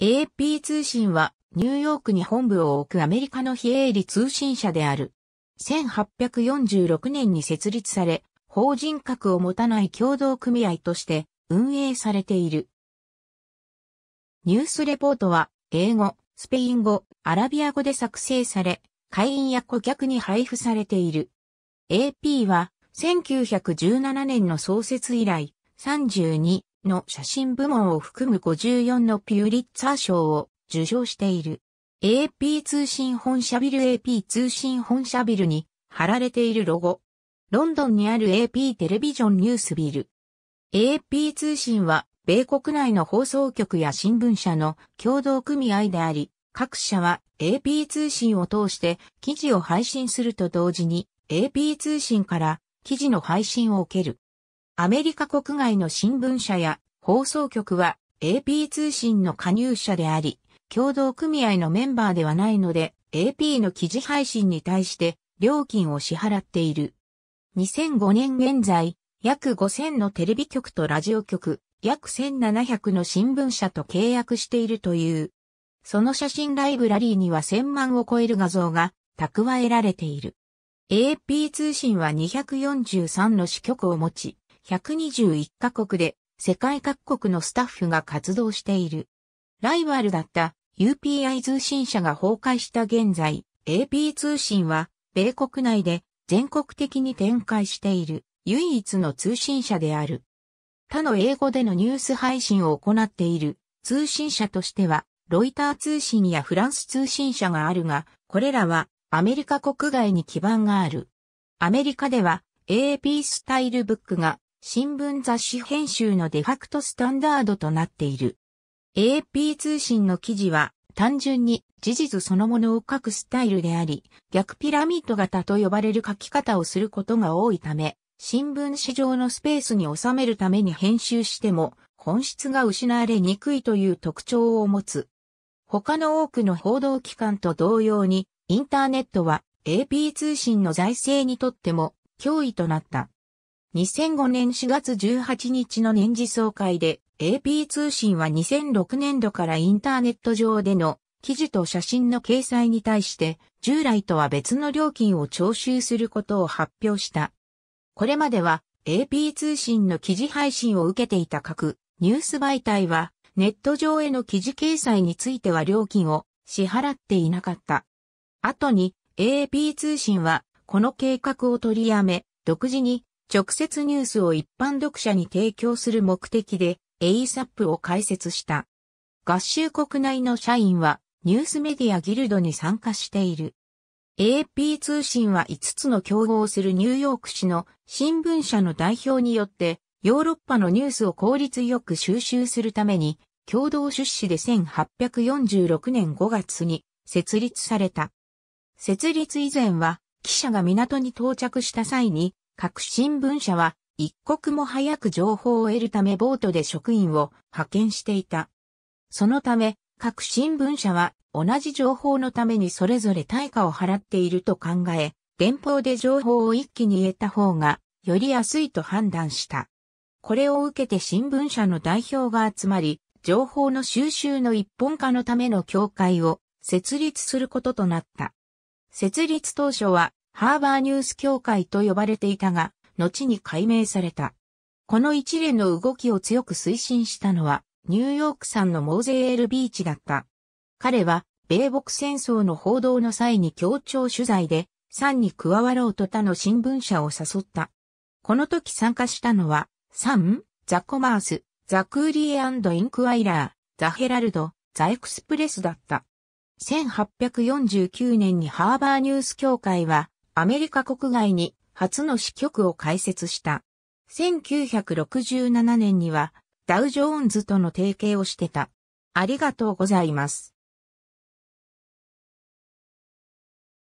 AP 通信はニューヨークに本部を置くアメリカの非営利通信社である。1846年に設立され、法人格を持たない共同組合として運営されている。ニュースレポートは英語、スペイン語、アラビア語で作成され、会員や顧客に配布されている。AP は1917年の創設以来32の写真部門を含む54のピューリッツァー賞を受賞している。AP 通信本社ビル AP 通信本社ビルに貼られているロゴ。ロンドンにある AP テレビジョンニュースビル。AP 通信は米国内の放送局や新聞社の共同組合であり、各社は AP 通信を通して記事を配信すると同時に AP 通信から記事の配信を受ける。アメリカ国外の新聞社や放送局は AP 通信の加入者であり、共同組合のメンバーではないので、AP の記事配信に対して料金を支払っている。2005年現在、約5000のテレビ局とラジオ局、約1700の新聞社と契約しているという。その写真ライブラリーには1000万を超える画像が蓄えられている。AP 通信は243の支局を持ち、121カ国で世界各国のスタッフが活動している。ライバルだった UPI 通信社が崩壊した現在、AP 通信は米国内で全国的に展開している唯一の通信社である。他の英語でのニュース配信を行っている通信社としては、ロイター通信やフランス通信社があるが、これらはアメリカ国外に基盤がある。アメリカでは AP スタイルブックが新聞雑誌編集のデファクトスタンダードとなっている。AP 通信の記事は単純に事実そのものを書くスタイルであり、逆ピラミッド型と呼ばれる書き方をすることが多いため、新聞市場のスペースに収めるために編集しても本質が失われにくいという特徴を持つ。他の多くの報道機関と同様に、インターネットは AP 通信の財政にとっても脅威となった。2005年4月18日の年次総会で AP 通信は2006年度からインターネット上での記事と写真の掲載に対して従来とは別の料金を徴収することを発表した。これまでは AP 通信の記事配信を受けていた各ニュース媒体はネット上への記事掲載については料金を支払っていなかった。後に AP 通信はこの計画を取りやめ独自に直接ニュースを一般読者に提供する目的で ASAP を開設した。合衆国内の社員はニュースメディアギルドに参加している。AP 通信は5つの競合するニューヨーク市の新聞社の代表によってヨーロッパのニュースを効率よく収集するために共同出資で1846年5月に設立された。設立以前は記者が港に到着した際に各新聞社は一刻も早く情報を得るためボートで職員を派遣していた。そのため、各新聞社は同じ情報のためにそれぞれ対価を払っていると考え、連邦で情報を一気に得た方がより安いと判断した。これを受けて新聞社の代表が集まり、情報の収集の一本化のための協会を設立することとなった。設立当初はハーバーニュース協会と呼ばれていたが、後に改名された。この一連の動きを強く推進したのは、ニューヨーク産のモーゼエール・ビーチだった。彼は、米国戦争の報道の際に協調取材で、サンに加わろうと他の新聞社を誘った。この時参加したのは、サン、ザ・コマース、ザ・クーリエインクワイラー、ザ・ヘラルド、ザ・エクスプレスだった。1849年にハーバーニュース協会は、アメリカ国外に初の支局を開設した。1967年にはダウ・ジョーンズとの提携をしてた。ありがとうございます。